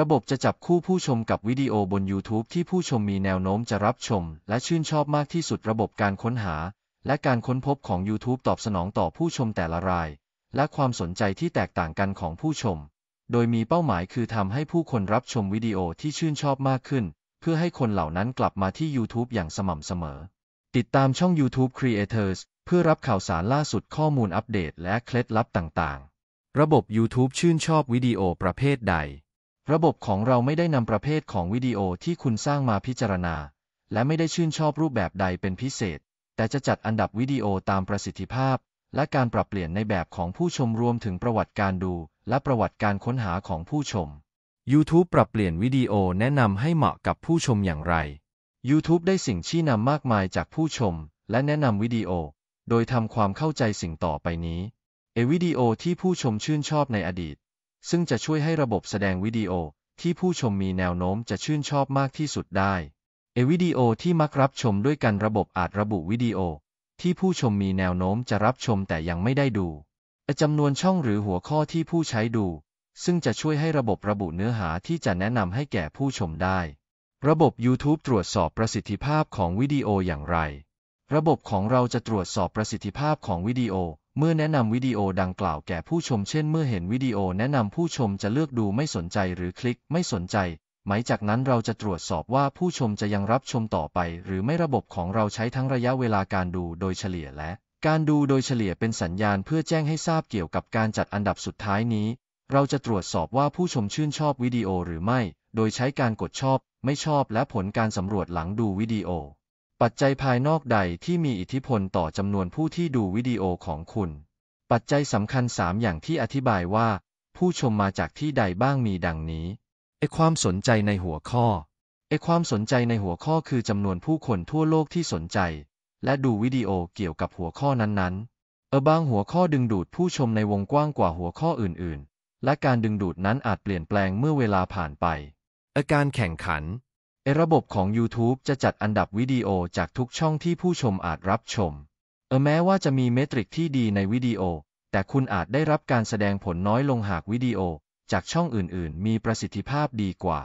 ระบบจะจับคู่ผู้ชมกับวิดีโอบน YouTube ที่ผู้ชมมีแนวโน้มจะรับชมและชื่นชอบมากที่สุดระบบการค้นหาและการค้นพบของ YouTube ตอบสนองต่อผู้ชมแต่ละรายและความสนใจที่แตกต่างกันของผู้ชม โดยมีเป้าหมายคือทำให้ผู้คนรับชมวิดีโอที่ชื่นชอบมากขึ้น เพื่อให้คนเหล่านั้นกลับมาที่ YouTube อย่างสม่ำเสมอ ติดตามช่อง YouTube Creators เพื่อรับข่าวสารล่าสุดข้อมูลอัปเดต และเคล็ดลับต่างๆ ระบบ YouTube ชื่นชอบวิดีโอประเภทใดระบบของเราไม่ได้นำประเภทของวิดีโอที่คุณสร้างมาพิจารณา และไม่ได้ชื่นชอบรูปแบบใดเป็นพิเศษ แต่จะจัดอันดับวิดีโอตามประสิทธิภาพ และการปรับเปลี่ยนในแบบของผู้ชมรวมถึงประวัติการดู และประวัติการค้นหาของผู้ชม YouTube ปรับเปลี่ยนวิดีโอแนะนำให้เหมาะกับผู้ชมอย่างไร YouTube ได้สิ่งชี้นำมากมายจากผู้ชม และแนะนำวิดีโอ โดยทำความเข้าใจสิ่งต่อไปนี้เอวิดีโอที่ผู้ชมชื่นชอบ ในอดีตซึ่งจะช่วยให้ระบบแสดงวิดีโอที่ผู้ชมมีแนวโน้มจะชื่นชอบมากที่สุดได้ เอวิดีโอที่มักรับชมด้วยกันระบบอาจระบุวิดีโอ ที่ผู้ชมมีแนวโน้มจะรับชมแต่ยังไม่ได้ดูจำนวนช่องหรือหัวข้อที่ผู้ใช้ดู ซึ่งจะช่วยให้ระบบระบุเนื้อหาที่จะแนะนำให้แก่ผู้ชมได้ ระบบ YouTube ตรวจสอบประสิทธิภาพของวิดีโออย่างไร ระบบของเราจะตรวจสอบประสิทธิภาพของวิดีโอเมื่อแนะนำวิดีโอดังกล่าวแก่ผู้ชมเช่น เมื่อเห็นวิดีโอแนะนำผู้ชมจะเลือกดูไม่สนใจหรือคลิกไม่สนใจหมายจากนั้นเราจะตรวจสอบว่าผู้ชมจะยังรับชมต่อไป หรือไม่ระบบของเราใช้ทั้งระยะเวลาการดูโดยเฉลี่ยและ การดูโดยเฉลี่ยเป็นสัญญาณเพื่อแจ้งให้ทราบเกี่ยวกับการจัดอันดับสุดท้ายนี้ เราจะตรวจสอบว่าผู้ชมชื่นชอบวิดีโอหรือไม่ โดยใช้การกดชอบ ไม่ชอบและผลการสำรวจหลังดูวิดีโอปัจจัยภายนอกใดที่มีอิทธิพลต่อจำนวนผู้ที่ดูวิดีโอของคุณ ปัจจัยสำคัญ3อย่างที่อธิบายว่า ผู้ชมมาจากที่ใดบ้างมีดังนี้ ไอความสนใจในหัวข้อ ไอความสนใจในหัวข้อคือจำนวนผู้คนทั่วโลกที่สนใจ และดูวิดีโอเกี่ยวกับหัวข้อนั้น ๆ เออบางหัวข้อดึงดูดผู้ชมในวงกว้างกว่าหัวข้ออื่น ๆ และการดึงดูดนั้นอาจเปลี่ยนแปลงเมื่อเวลาผ่านไปอาการแข่งขันเอระบบของ YouTube จะจัดอันดับวิดีโอจากทุกช่องที่ผู้ชมอาจรับชม เออแม้ว่าจะมีเมทริกที่ดีในวิดีโอ แต่คุณอาจได้รับการแสดงผลน้อยลงหากวิดีโอจากช่องอื่น ๆ มีประสิทธิภาพดีกว่า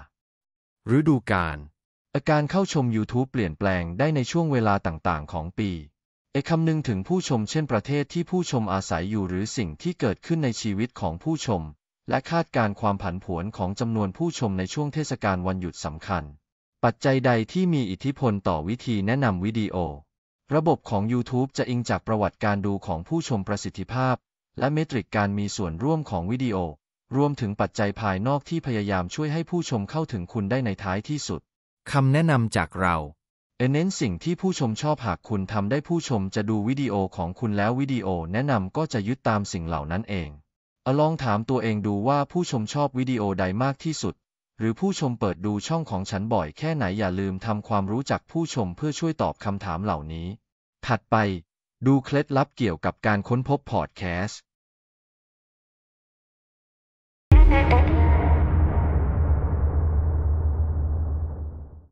ฤดูกาลอาการเข้าชม YouTube เปลี่ยนแปลงได้ในช่วงเวลาต่างๆ ของปีเอคำนึงถึงผู้ชมเช่นประเทศที่ผู้ชมอาศัยอยู่หรือสิ่งที่เกิดขึ้นในชีวิตของผู้ชม และคาดการความผันผวนของจำนวนผู้ชมในช่วงเทศกาลวันหยุดสำคัญปัจจัยใดที่มีอิทธิพลต่อวิธีแนะนำวิดีโอ ระบบของ YouTube จะอิงจากประวัติการดูของผู้ชมประสิทธิภาพ และเมตริกการมีส่วนร่วมของวิดีโอ รวมถึงปัจจัยภายนอกที่พยายามช่วยให้ผู้ชมเข้าถึงคุณได้ในท้ายที่สุดคำแนะนำจากเราเน้นสิ่งที่ผู้ชมชอบหากคุณทำได้ผู้ชมจะดูวิดีโอของคุณแล้ววิดีโอแนะนำก็จะยึดตามสิ่งเหล่านั้นเองอลองถามตัวเองดูว่าผู้ชมชอบวิดีโอใดมากที่สุดหรือผู้ชมเปิดดูช่องของฉันบ่อยแค่ไหนอย่าลืมทำความรู้จักผู้ชมเพื่อช่วยตอบคำถามเหล่านี้ถัดไปดูเคล็ดลับเกี่ยวกับการค้นพบพอดแคสต์